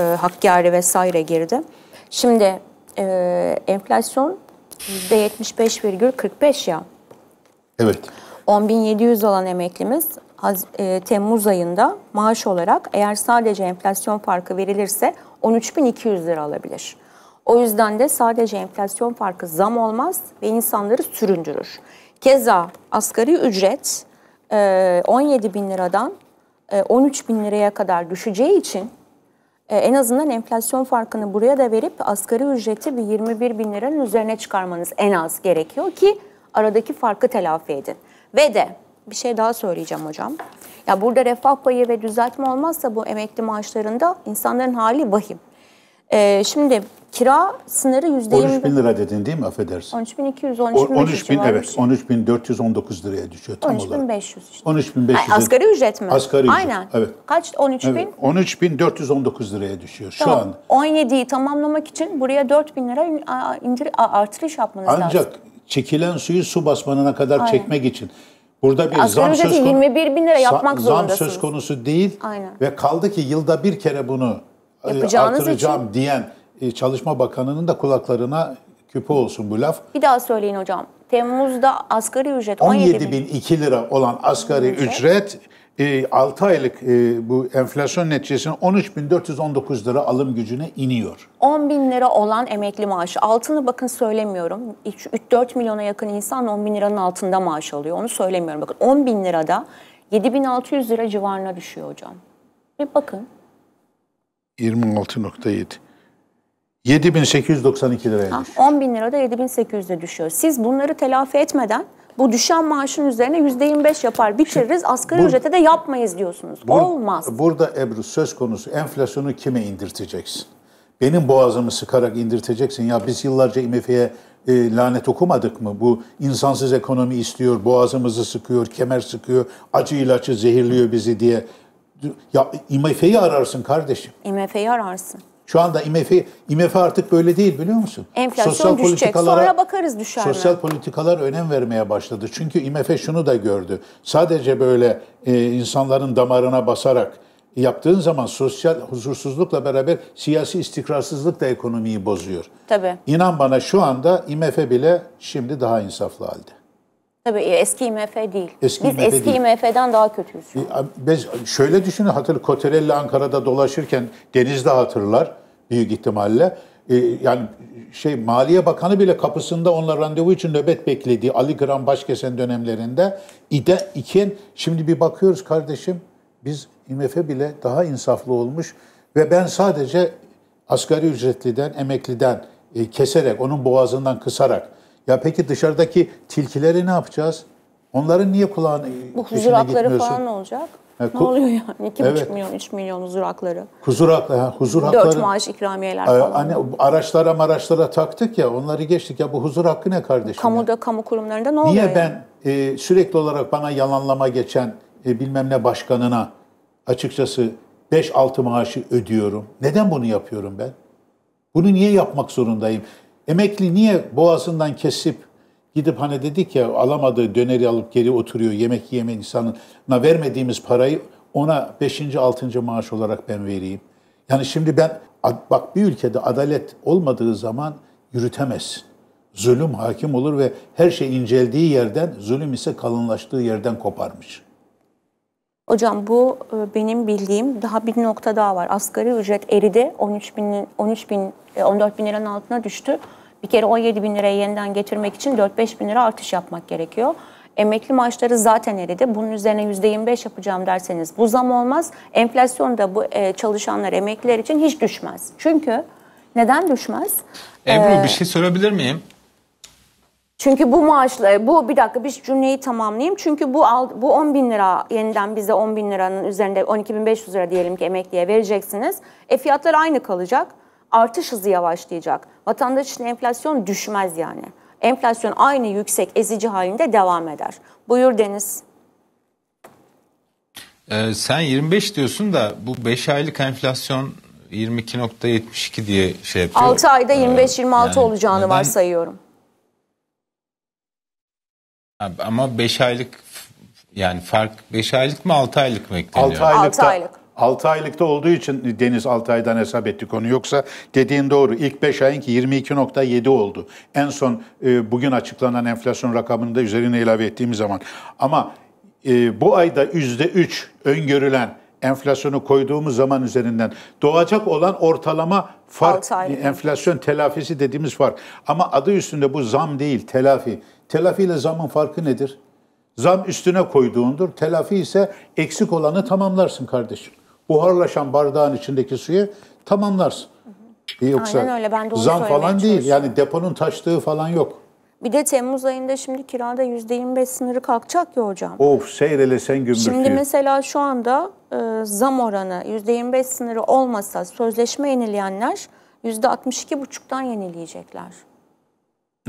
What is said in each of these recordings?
e, Hakkari vesaire girdi. Şimdi e, enflasyon %75,45 ya. Evet. 10.700 olan emeklimiz e, Temmuz ayında maaş olarak eğer sadece enflasyon farkı verilirse 13.200 lira alabilir. O yüzden de sadece enflasyon farkı zam olmaz ve insanları süründürür. Keza asgari ücret e, 17 bin liradan e, 13 bin liraya kadar düşeceği için e, en azından enflasyon farkını buraya da verip asgari ücreti bir 21 bin liranın üzerine çıkarmanız en az gerekiyor ki aradaki farkı telafi edin. Ve de bir şey daha söyleyeceğim hocam. Ya burada refah payı ve düzeltme olmazsa bu emekli maaşlarında insanların hali vahim. Ee, şimdi kira sınırı yüzde 13 bin lira dedin değil mi affedersin? 13 bin 200, 13 bin 13 bin şey. evet 13 bin 419 liraya düşüyor tam 13 bin 500 işte. 13 bin 500. Yani asgari ücret mi? Asgari ücret. Aynen. Evet. Kaç 13 evet. bin? 13 bin 419 liraya düşüyor tamam. şu an. 17'yi tamamlamak için buraya 4 bin lira indir, artırış yapmanız Ancak lazım. Ancak çekilen suyu su basmanına kadar Aynen. çekmek için. Burada bir Asgari zam söz konusu 21 bin lira yapmak zam zorundasınız. Zam söz konusu değil Aynen. ve kaldı ki yılda bir kere bunu yapacağınız için... diyen e, Çalışma Bakanı'nın da kulaklarına küpe olsun bu laf. Bir daha söyleyin hocam. Temmuz'da asgari ücret 17 bin 2 lira olan asgari ücret, ücret e, 6 aylık e, bu enflasyon neticesinde 13.419 lira alım gücüne iniyor. 10 bin lira olan emekli maaşı. Altını bakın söylemiyorum. 3-4 milyona yakın insan 10 bin liranın altında maaş alıyor. Onu söylemiyorum. Bakın 10 bin lirada 7.600 lira civarına düşüyor hocam. Bir bakın. 26.7. 7892 liraya ha, ah, düşüyor. 10 bin lirada 7800'e düşüyor. Siz bunları telafi etmeden bu düşen maaşın üzerine %25 yapar bitiririz Şimdi, asgari bu, ücrete de yapmayız diyorsunuz. Bu, Olmaz. Burada Ebru söz konusu enflasyonu kime indirteceksin? Benim boğazımı sıkarak indirteceksin. Ya biz yıllarca IMF'ye e, lanet okumadık mı? Bu insansız ekonomi istiyor, boğazımızı sıkıyor, kemer sıkıyor, acı ilaçı zehirliyor bizi diye ya IMF'yi ararsın kardeşim. IMF'yi ararsın. Şu anda IMF, IMF artık böyle değil biliyor musun? Enflasyon sosyal düşecek. Sonra bakarız düşer mi? Sosyal politikalar önem vermeye başladı. Çünkü IMF şunu da gördü. Sadece böyle e, insanların damarına basarak yaptığın zaman sosyal huzursuzlukla beraber siyasi istikrarsızlık da ekonomiyi bozuyor. Tabii. İnan bana şu anda IMF bile şimdi daha insaflı halde. Tabii e, eski IMF değil. Eski Biz IMF eski değil. IMF'den daha kötüyüz. Biz şöyle düşünün hatırlı Koterelli Ankara'da dolaşırken denizde hatırlar büyük ihtimalle. E, yani şey Maliye Bakanı bile kapısında onlar randevu için nöbet beklediği Ali Gram Başkesen dönemlerinde ide iken şimdi bir bakıyoruz kardeşim biz IMF bile daha insaflı olmuş ve ben sadece asgari ücretliden, emekliden e, keserek, onun boğazından kısarak ya peki dışarıdaki tilkileri ne yapacağız? Onların niye kulağını e, Bu huzurakları falan ne olacak? Ha, ne oluyor yani? 2,5 evet. milyon, 3 milyon huzurakları. hakları. Huzur hakları. huzur hakları. 4 maaş ikramiyeler falan. Hani araçlara araçlara taktık ya onları geçtik ya bu huzur hakkı ne kardeşim? Kamuda, ya? kamu kurumlarında ne oluyor? Niye ben e, sürekli olarak bana yalanlama geçen e, bilmem ne başkanına açıkçası 5-6 maaşı ödüyorum? Neden bunu yapıyorum ben? Bunu niye yapmak zorundayım? Emekli niye boğazından kesip gidip hani dedik ya alamadığı döneri alıp geri oturuyor yemek yemeyen insanına vermediğimiz parayı ona 5. 6. maaş olarak ben vereyim. Yani şimdi ben bak bir ülkede adalet olmadığı zaman yürütemezsin. Zulüm hakim olur ve her şey inceldiği yerden, zulüm ise kalınlaştığı yerden koparmış. Hocam bu e, benim bildiğim daha bir nokta daha var. Asgari ücret eridi. 13 bin, 13 bin 14 e, bin liranın altına düştü. Bir kere 17 bin liraya yeniden getirmek için 4-5 bin lira artış yapmak gerekiyor. Emekli maaşları zaten eridi. Bunun üzerine yüzde %25 yapacağım derseniz bu zam olmaz. Enflasyon da bu e, çalışanlar, emekliler için hiç düşmez. Çünkü neden düşmez? Ebru ee, bir şey sorabilir miyim? Çünkü bu maaşla, bu bir dakika bir cümleyi tamamlayayım. Çünkü bu bu 10 bin lira yeniden bize 10 bin liranın üzerinde 12 bin 500 lira diyelim ki emekliye vereceksiniz. E fiyatlar aynı kalacak. Artış hızı yavaşlayacak. Vatandaş için enflasyon düşmez yani. Enflasyon aynı yüksek ezici halinde devam eder. Buyur Deniz. Ee, sen 25 diyorsun da bu 5 aylık enflasyon 22.72 diye şey yapıyor. 6 ayda 25-26 ee, yani, olacağını neden, varsayıyorum ama 5 aylık yani fark 5 aylık mı 6 aylık mı ekleniyor? 6 aylık. 6 aylıkta olduğu için Deniz 6 aydan hesap ettik onu Yoksa dediğin doğru. İlk 5 ayınki 22.7 oldu. En son e, bugün açıklanan enflasyon rakamını da üzerine ilave ettiğimiz zaman. Ama e, bu ayda %3 öngörülen enflasyonu koyduğumuz zaman üzerinden doğacak olan ortalama fark enflasyon telafisi dediğimiz fark. Ama adı üstünde bu zam değil telafi. Telafi ile zamın farkı nedir? Zam üstüne koyduğundur. Telafi ise eksik olanı tamamlarsın kardeşim. Buharlaşan bardağın içindeki suyu tamamlarsın. Hı hı. Yoksa Aynen öyle. Ben de zam falan değil. Yani deponun taştığı falan yok. Bir de Temmuz ayında şimdi kirada %25 sınırı kalkacak ya hocam. Of seyrele sen gümbürtüyü. Şimdi mesela şu anda e, zam oranı %25 sınırı olmasa sözleşme yenileyenler %62,5'tan yenileyecekler.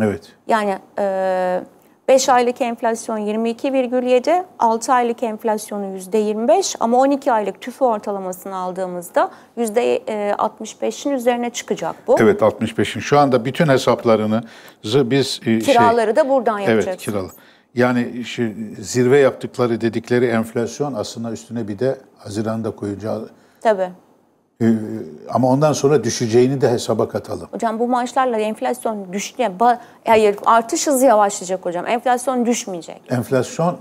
Evet. Yani e, 5 aylık enflasyon 22,7, 6 aylık enflasyonu %25 ama 12 aylık tüfe ortalamasını aldığımızda %65'in üzerine çıkacak bu. Evet 65'in şu anda bütün hesaplarını biz... E, şey- Kiraları şey, da buradan yapacağız. Evet kiralı. Yani şu zirve yaptıkları dedikleri enflasyon aslında üstüne bir de Haziran'da koyacağı... Tabii. E, ama ondan sonra düşeceğini de hesaba katalım. Hocam bu maaşlarla enflasyon düşmeye, hayır artış hızı yavaşlayacak hocam. Enflasyon düşmeyecek. Enflasyon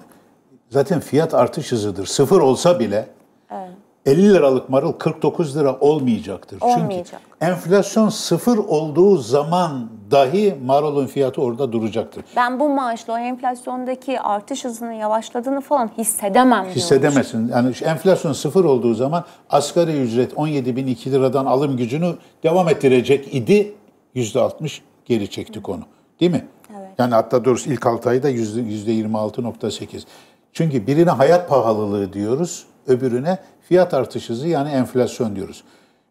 zaten fiyat artış hızıdır. Sıfır olsa bile evet. 50 liralık marul 49 lira olmayacaktır. Olmayacak. Çünkü enflasyon sıfır olduğu zaman dahi marulun fiyatı orada duracaktır. Ben bu maaşla o enflasyondaki artış hızının yavaşladığını falan hissedemem. Hissedemezsin. Yani enflasyon sıfır olduğu zaman asgari ücret 17.002 liradan alım gücünü devam ettirecek idi. %60 geri çektik konu, Değil mi? Evet. Yani hatta doğrusu ilk 6 ayda %26.8. Çünkü birine hayat pahalılığı diyoruz öbürüne fiyat artış hızı yani enflasyon diyoruz.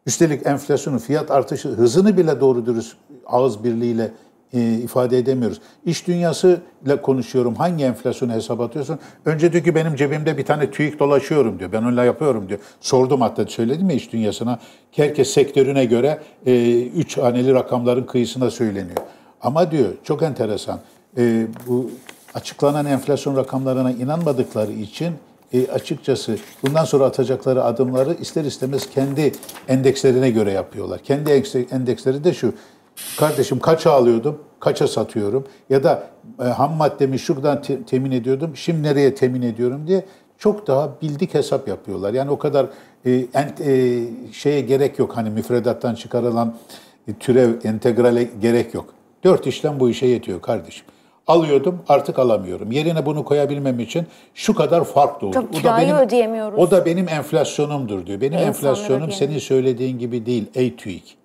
Üstelik enflasyonun fiyat artışı hızını bile doğru dürüst ağız birliğiyle e, ifade edemiyoruz. İş dünyası ile konuşuyorum. Hangi enflasyonu hesap atıyorsun? Önce diyor ki benim cebimde bir tane TÜİK dolaşıyorum diyor. Ben öyle yapıyorum diyor. Sordum hatta söyledim mi iş dünyasına. Herkes sektörüne göre e, üç haneli rakamların kıyısına söyleniyor. Ama diyor çok enteresan. E, bu açıklanan enflasyon rakamlarına inanmadıkları için e, açıkçası bundan sonra atacakları adımları ister istemez kendi endekslerine göre yapıyorlar. Kendi endeksleri de şu. Kardeşim kaça alıyordum, kaça satıyorum ya da e, ham maddemi şuradan te- temin ediyordum, şimdi nereye temin ediyorum diye çok daha bildik hesap yapıyorlar. Yani o kadar e, en, e, şeye gerek yok hani müfredattan çıkarılan e, türev, entegrale gerek yok. Dört işlem bu işe yetiyor kardeşim alıyordum artık alamıyorum. Yerine bunu koyabilmem için şu kadar fark doğdu. Tabii, o da benim, ödeyemiyoruz. O da benim enflasyonumdur diyor. Benim İnsanlar enflasyonum senin söylediğin gibi değil ey TÜİK.